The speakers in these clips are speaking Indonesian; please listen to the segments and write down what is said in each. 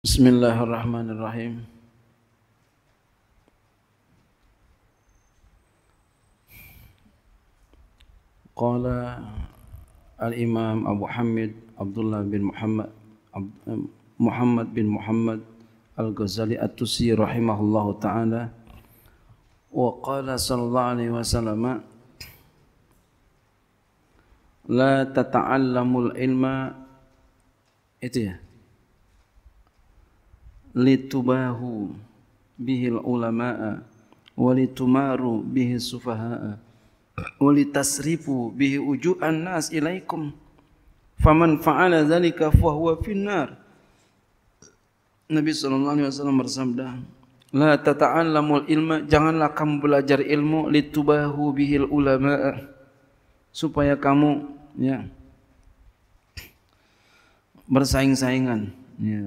بسم الله الرحمن الرحيم قال الإمام أبو حمد عبد الله بن محمد محمد بن محمد الغزالي التوسي رحمه الله تعالى وقال صلى الله عليه وسلم لا تتعلموا العلم إتيه litubahu bihil ulama'a walitumaru bihi sufaha'a walitasrifu bihi uju'an nas ilaikum faman fa'ala dhalika fahuwa finnar Nabi sallallahu alaihi wasallam bersabda la tata'allamul ilma janganlah kamu belajar ilmu litubahu bihil ulama supaya kamu ya bersaing-saingan ya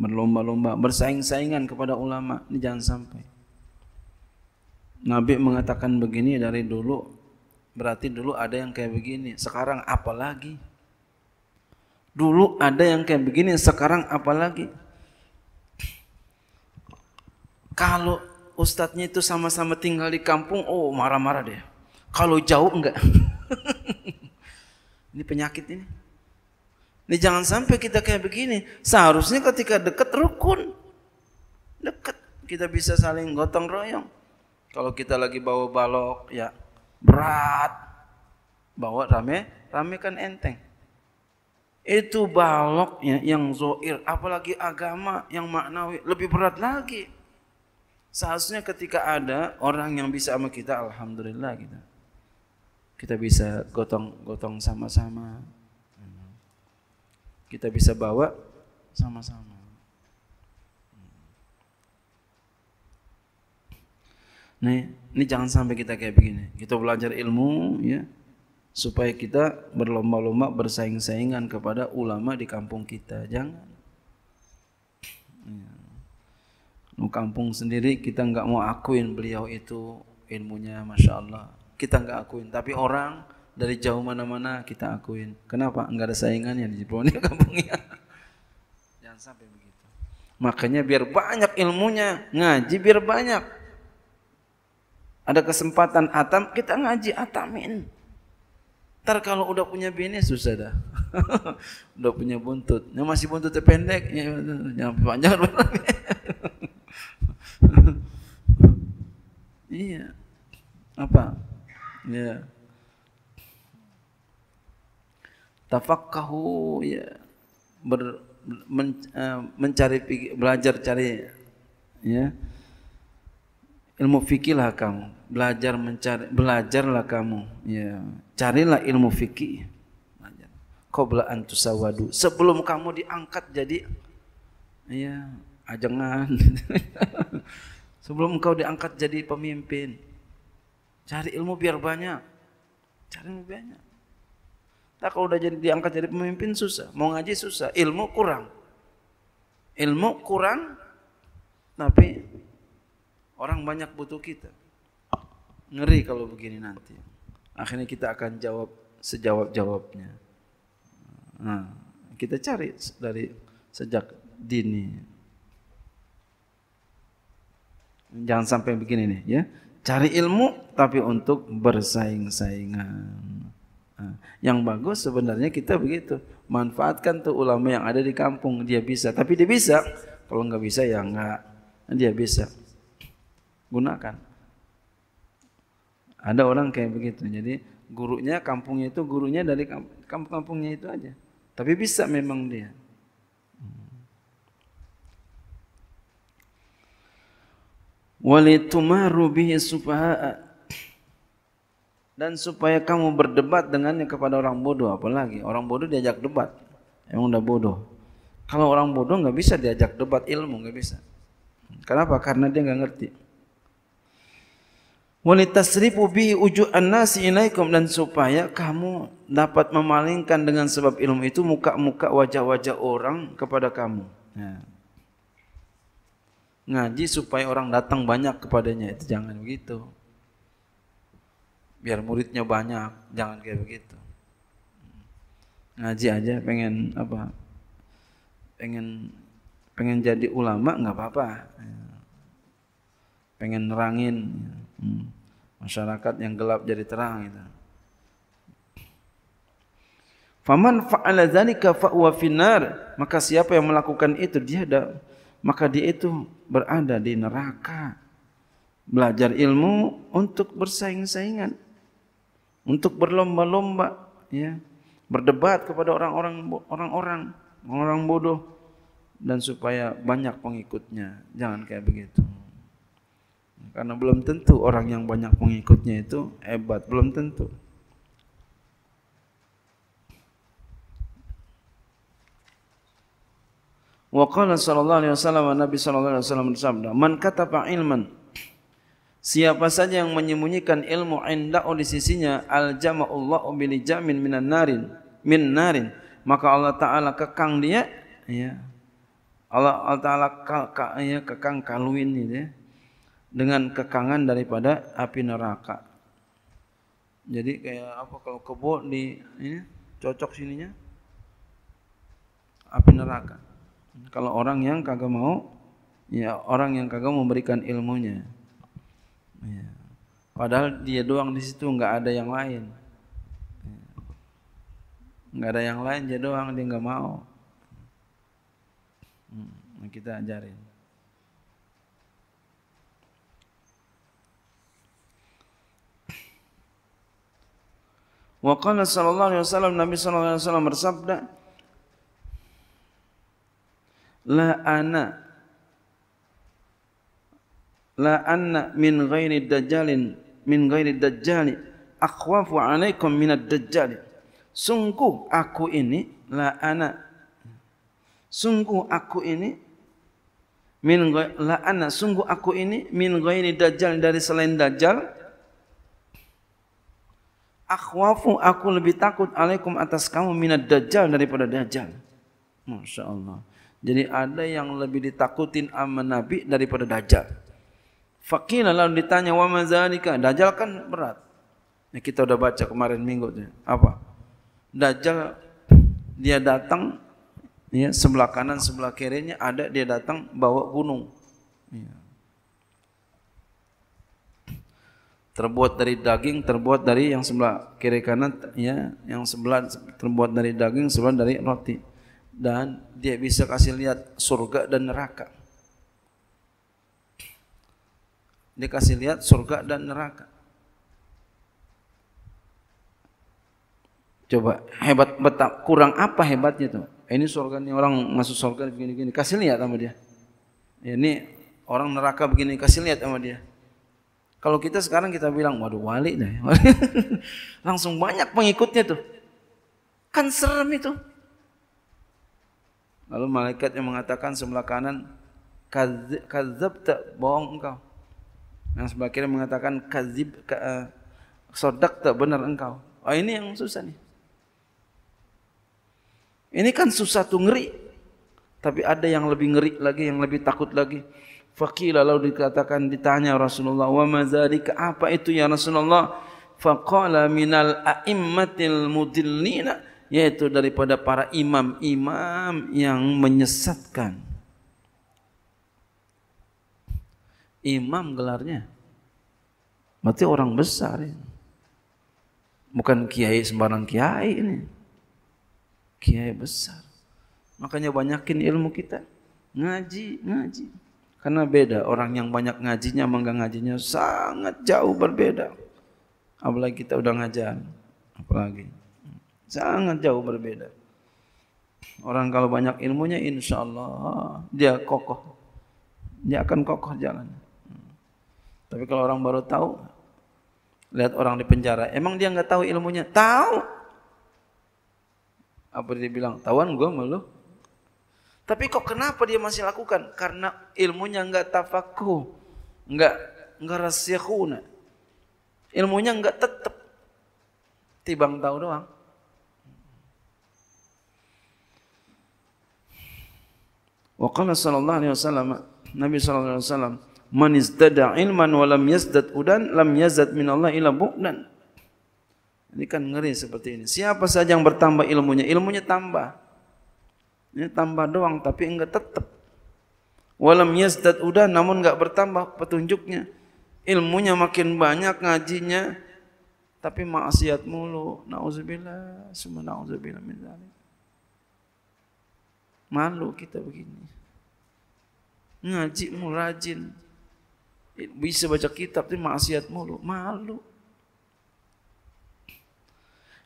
berlomba-lomba, bersaing-saingan kepada ulama. Ini jangan sampai. Nabi mengatakan begini dari dulu, berarti dulu ada yang kayak begini. Sekarang apalagi? Dulu ada yang kayak begini, sekarang apalagi? Kalau ustadznya itu sama-sama tinggal di kampung, oh marah-marah dia. Kalau jauh enggak. ini penyakit ini. Ini jangan sampai kita kayak begini. Seharusnya ketika dekat rukun. Dekat. Kita bisa saling gotong royong. Kalau kita lagi bawa balok, ya berat. Bawa rame, rame kan enteng. Itu baloknya yang zoir, apalagi agama yang maknawi, lebih berat lagi. Seharusnya ketika ada orang yang bisa sama kita, Alhamdulillah kita. Gitu. Kita bisa gotong-gotong sama-sama kita bisa bawa sama-sama. Hmm. Nih, ini jangan sampai kita kayak begini. Kita belajar ilmu ya supaya kita berlomba-lomba bersaing-saingan kepada ulama di kampung kita. Jangan. Ya. Kampung sendiri kita nggak mau akuin beliau itu ilmunya, masya Allah. Kita nggak akuin. Tapi orang dari jauh mana-mana kita akuin. Kenapa? Enggak ada saingannya di Jeponi kampungnya. Jangan sampai begitu. Makanya biar banyak ilmunya, ngaji biar banyak. Ada kesempatan atam, kita ngaji atamin. Ntar kalau udah punya bini susah dah. udah punya buntut. Yang masih buntut pendek, ya, jangan panjang. iya. Apa? Ya. Yeah. tafakkahu ya ber, men, eh, mencari belajar cari ya ilmu fikihlah kamu belajar mencari belajarlah kamu ya carilah ilmu fikih belajar qabla an tusawadu sebelum kamu diangkat jadi ya ajengan sebelum kau diangkat jadi pemimpin cari ilmu biar banyak cari ilmu banyak Nah, kalau udah jadi diangkat jadi pemimpin susah, mau ngaji susah, ilmu kurang. Ilmu kurang tapi orang banyak butuh kita. Ngeri kalau begini nanti. Akhirnya kita akan jawab sejawab-jawabnya. Nah, kita cari dari sejak dini. Jangan sampai begini nih ya. Cari ilmu tapi untuk bersaing-saingan. Yang bagus sebenarnya kita begitu. Manfaatkan tuh ulama yang ada di kampung. Dia bisa. Tapi dia bisa. Kalau nggak bisa ya nggak. Dia bisa. Gunakan. Ada orang kayak begitu. Jadi gurunya, kampungnya itu gurunya dari kampung-kampungnya itu aja. Tapi bisa memang dia. Walitumaru bihi subha'a dan supaya kamu berdebat dengannya kepada orang bodoh apalagi orang bodoh diajak debat emang udah bodoh kalau orang bodoh nggak bisa diajak debat ilmu nggak bisa kenapa karena dia nggak ngerti walitasrifu bi uju anasi ilaikum dan supaya kamu dapat memalingkan dengan sebab ilmu itu muka-muka wajah-wajah orang kepada kamu. Ya. Ngaji supaya orang datang banyak kepadanya itu jangan begitu biar muridnya banyak jangan kayak begitu ngaji aja pengen apa pengen pengen jadi ulama nggak apa-apa pengen nerangin hmm. masyarakat yang gelap jadi terang itu faman fa'ala dzalika fa huwa maka siapa yang melakukan itu dia ada maka dia itu berada di neraka belajar ilmu untuk bersaing-saingan untuk berlomba-lomba ya berdebat kepada orang-orang orang-orang orang bodoh dan supaya banyak pengikutnya jangan kayak begitu karena belum tentu orang yang banyak pengikutnya itu hebat belum tentu Wa qala sallallahu alaihi wasallam Nabi sallallahu alaihi wasallam bersabda, "Man kataba ilman Siapa saja yang menyembunyikan ilmu indahu di sisinya al jama'ullah bil jamin minan narin min narin maka Allah taala kekang dia ya Allah, Allah taala ya, kekang kaluin ini ya. dengan kekangan daripada api neraka jadi kayak apa kalau kebo di ini ya, cocok sininya api neraka kalau orang yang kagak mau ya orang yang kagak memberikan ilmunya Ya. Padahal dia doang di situ nggak ada yang lain. Nggak ada yang lain dia doang dia nggak mau. Hmm, nah, kita ajarin. Waqala sallallahu alaihi wasallam Nabi sallallahu alaihi wasallam bersabda La ana la anna min ghairi dajjalin min ghairi dajjali akhwafu alaikum min ad-dajjal sungguh aku ini la ana sungguh aku ini min la ana sungguh aku ini min ghairi dajjal dari selain dajjal akhwafu aku lebih takut alaikum atas kamu min ad-dajjal daripada dajjal masyaallah jadi ada yang lebih ditakutin sama nabi daripada dajjal Fakilah lalu ditanya wa mazalika. Dajjal kan berat. Ya, kita sudah baca kemarin minggu tu. Apa? Dajjal dia datang ya, sebelah kanan sebelah kirinya ada dia datang bawa gunung. Ya. Terbuat dari daging, terbuat dari yang sebelah kiri kanan, ya, yang sebelah terbuat dari daging, sebelah dari roti, dan dia bisa kasih lihat surga dan neraka. dikasih lihat surga dan neraka. Coba hebat betap kurang apa hebatnya tuh? Ini surga nih orang masuk surga begini-gini. Kasih lihat sama dia. Ya, ini orang neraka begini kasih lihat sama dia. Kalau kita sekarang kita bilang, waduh wali deh. Langsung banyak pengikutnya tuh. Kan serem itu. Lalu malaikat yang mengatakan sebelah kanan, kadzabta bohong engkau. Yang sebagian mengatakan kazib ka, uh, eh, sodak tak benar engkau. Oh ini yang susah nih. Ini kan susah tu ngeri. Tapi ada yang lebih ngeri lagi, yang lebih takut lagi. Fakila lalu dikatakan ditanya Rasulullah wa mazalika apa itu ya Rasulullah? Faqala minal a'immatil mudillina yaitu daripada para imam-imam yang menyesatkan. Imam gelarnya. Berarti orang besar ini. Bukan kiai sembarang kiai ini. Kiai besar. Makanya banyakin ilmu kita. Ngaji, ngaji. Karena beda orang yang banyak ngajinya sama ngajinya sangat jauh berbeda. Apalagi kita udah ngajar. Apalagi. Sangat jauh berbeda. Orang kalau banyak ilmunya insyaallah dia kokoh. Dia akan kokoh jalannya. Tapi kalau orang baru tahu, lihat orang di penjara, emang dia nggak tahu ilmunya? Tahu. Apa dia bilang? tahuan gue malu. Tapi kok kenapa dia masih lakukan? Karena ilmunya nggak tafakku nggak nggak rasyakuna. Ilmunya nggak tetap. Tibang tahu doang. Wa qala sallallahu alaihi wasallam, Nabi sallallahu alaihi wasallam, man izdada ilman wa lam yazdad udan lam yazad min Allah ila bu'dan ini kan ngeri seperti ini siapa saja yang bertambah ilmunya ilmunya tambah ini tambah doang tapi enggak tetap wa lam yazdad udan namun enggak bertambah petunjuknya ilmunya makin banyak ngajinya tapi maksiat mulu naudzubillah semua naudzubillah min zalik malu kita begini ngaji mu rajin bisa baca kitab tapi maksiat mulu, malu.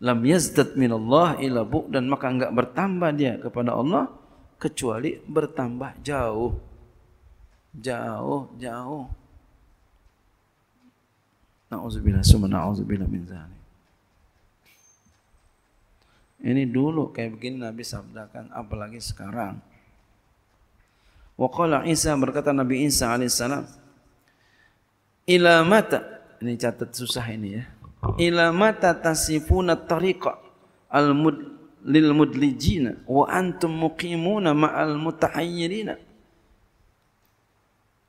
Lam yazdat min Allah ila bu dan maka enggak bertambah dia kepada Allah kecuali bertambah jauh. Jauh, jauh. Na'udzubillah, summa na'udzubillah min zalim. Ini dulu kayak begini Nabi sabda kan apalagi sekarang. Wakola qala Isa berkata Nabi Isa alaihi Ila mata. Ini catat susah ini ya. Ila mata tasifuna tariqa al mud lil mudlijina wa antum muqimuna ma'al mutahayyirina.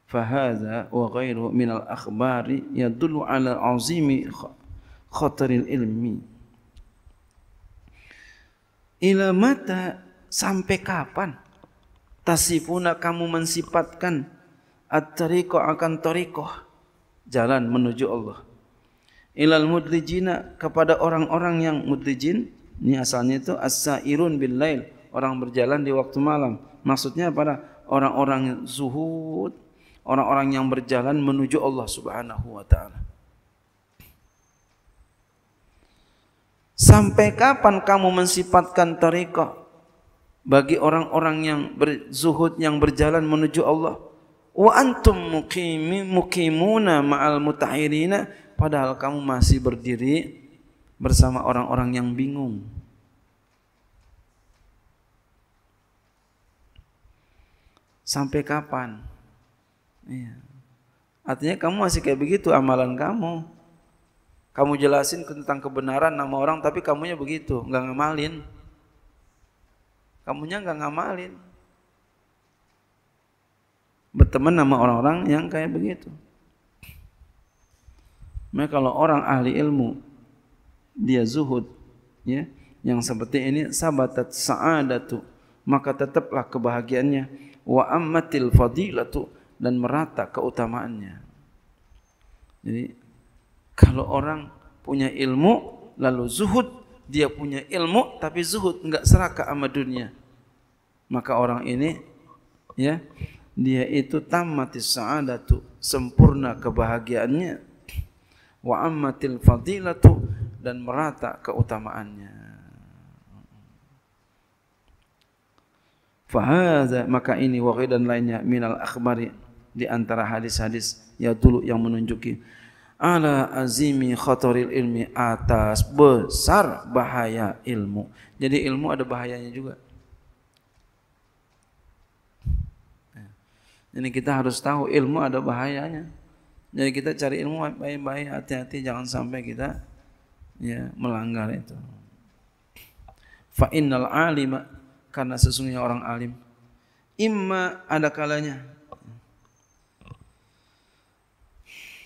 Fahaza wa ghairu min al akhbari yadullu ala azimi khataril ilmi. Ila mata sampai kapan tasifuna kamu mensifatkan at-tariqah akan tariqah jalan menuju Allah. Ilal mudrijina kepada orang-orang yang mudrijin, ini asalnya itu as-sairun bin lail, orang berjalan di waktu malam. Maksudnya pada orang-orang zuhud, orang-orang yang berjalan menuju Allah Subhanahu wa taala. Sampai kapan kamu mensifatkan tarekat bagi orang-orang yang berzuhud yang berjalan menuju Allah? wa antum muqimi muqimuna ma'al mutahirina padahal kamu masih berdiri bersama orang-orang yang bingung. Sampai kapan? Iya. Artinya kamu masih kayak begitu amalan kamu. Kamu jelasin tentang kebenaran nama orang tapi kamunya begitu, nggak ngamalin. Kamunya nggak ngamalin. berteman sama orang-orang yang kayak begitu. Nah, kalau orang ahli ilmu dia zuhud ya, yang seperti ini sabatat saada tu, maka tetaplah kebahagiaannya wa ammatil tu dan merata keutamaannya. Jadi kalau orang punya ilmu lalu zuhud dia punya ilmu tapi zuhud enggak serakah sama dunia. Maka orang ini ya dia itu tamati sa'adatu sempurna kebahagiaannya wa ammatil fadilatu dan merata keutamaannya fahadha maka ini wa dan lainnya minal akhbari di antara hadis-hadis ya dulu yang menunjuki ala azimi khataril ilmi atas besar bahaya ilmu jadi ilmu ada bahayanya juga Jadi kita harus tahu ilmu ada bahayanya. Jadi kita cari ilmu baik-baik, hati-hati jangan sampai kita ya melanggar itu. Fa innal alima karena sesungguhnya orang alim imma ada kalanya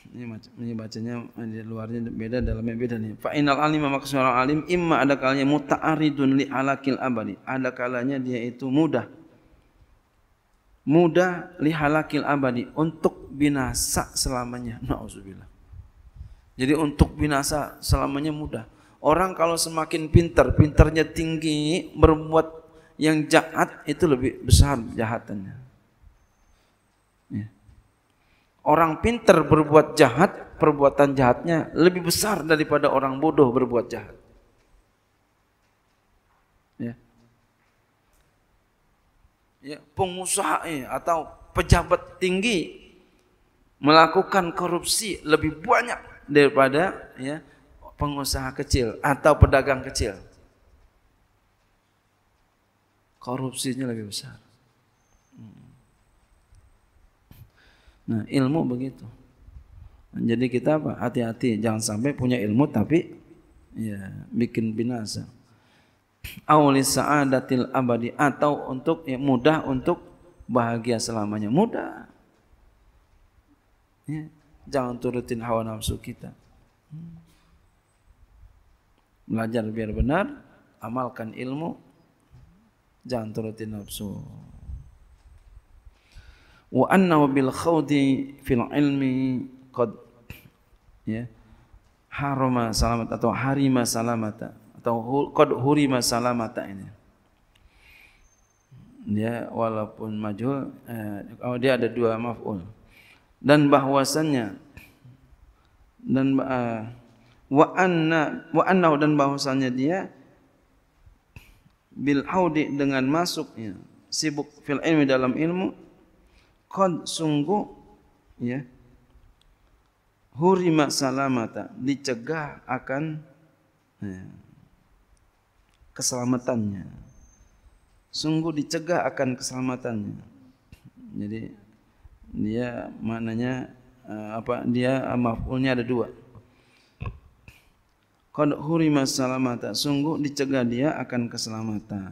ini, ini bacanya di luarnya beda dalamnya beda nih fa innal alima maksudnya orang alim imma ada kalanya muta'aridun li alakil abadi ada kalanya dia itu mudah muda lihalakil abadi untuk binasa selamanya. Nauzubillah. Jadi untuk binasa selamanya mudah. Orang kalau semakin pintar, pintarnya tinggi, berbuat yang jahat itu lebih besar jahatannya. Ya. Orang pintar berbuat jahat, perbuatan jahatnya lebih besar daripada orang bodoh berbuat jahat. ya, pengusaha ya, atau pejabat tinggi melakukan korupsi lebih banyak daripada ya, pengusaha kecil atau pedagang kecil. Korupsinya lebih besar. Hmm. Nah, ilmu begitu. Jadi kita apa? Hati-hati, jangan sampai punya ilmu tapi ya bikin binasa. Awalisa sa'adatil abadi atau untuk ya, mudah untuk bahagia selamanya mudah ya, jangan turutin hawa nafsu kita hmm. belajar biar benar amalkan ilmu jangan turutin nafsu wa anna bil khawdi fil ilmi qad ya harama salamat atau harima salamata atau kod huri masalah mata ini. Ya, walaupun majhul eh, oh, dia ada dua maf'ul. Dan bahwasannya dan eh, wa anna wa anna dan bahwasannya dia bil audi dengan masuknya sibuk fil ilmi dalam ilmu qad sungguh ya hurima salamata dicegah akan ya, keselamatannya. Sungguh dicegah akan keselamatannya. Jadi dia maknanya eh, apa dia eh, maf'ulnya ada dua. Qad hurima salamata sungguh dicegah dia akan keselamatan.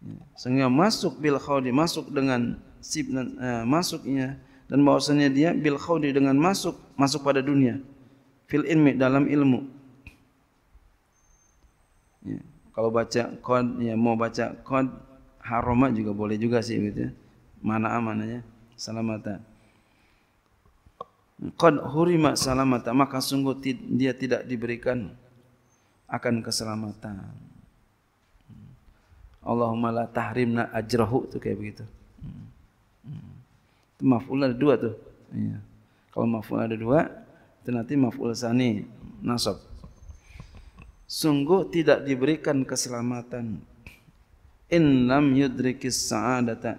Ya, sehingga masuk bil khawdi masuk dengan sip uh, eh, masuknya dan bahwasanya dia bil khawdi dengan masuk masuk pada dunia fil ilmi dalam ilmu Ya. Kalau baca kod, ya mau baca kod haroma juga boleh juga sih gitu. Ya. Mana aman aja. Salamata. Kod hurima salamata. Maka sungguh dia tidak diberikan akan keselamatan. Allahumma la tahrimna ajrahu tu kayak begitu. Itu hmm. hmm. maf'ul ada dua tuh. Ya. Kalau maf'ul ada dua, itu nanti maf'ul sani nasab sungguh tidak diberikan keselamatan in lam yudrikis sa'adata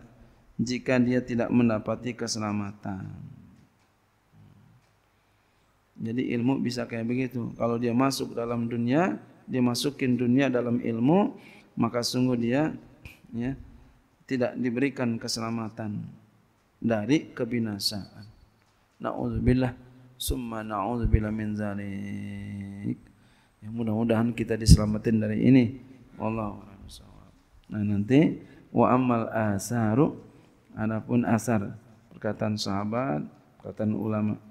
jika dia tidak mendapati keselamatan jadi ilmu bisa kayak begitu kalau dia masuk dalam dunia dia masukin dunia dalam ilmu maka sungguh dia ya tidak diberikan keselamatan dari kebinasaan. Nauzubillah summa nauzubillah min zalik. Ya, mudah-mudahan kita diselamatin dari ini. Wallahu Nah, nanti wa amal asaru adapun asar perkataan sahabat, perkataan ulama.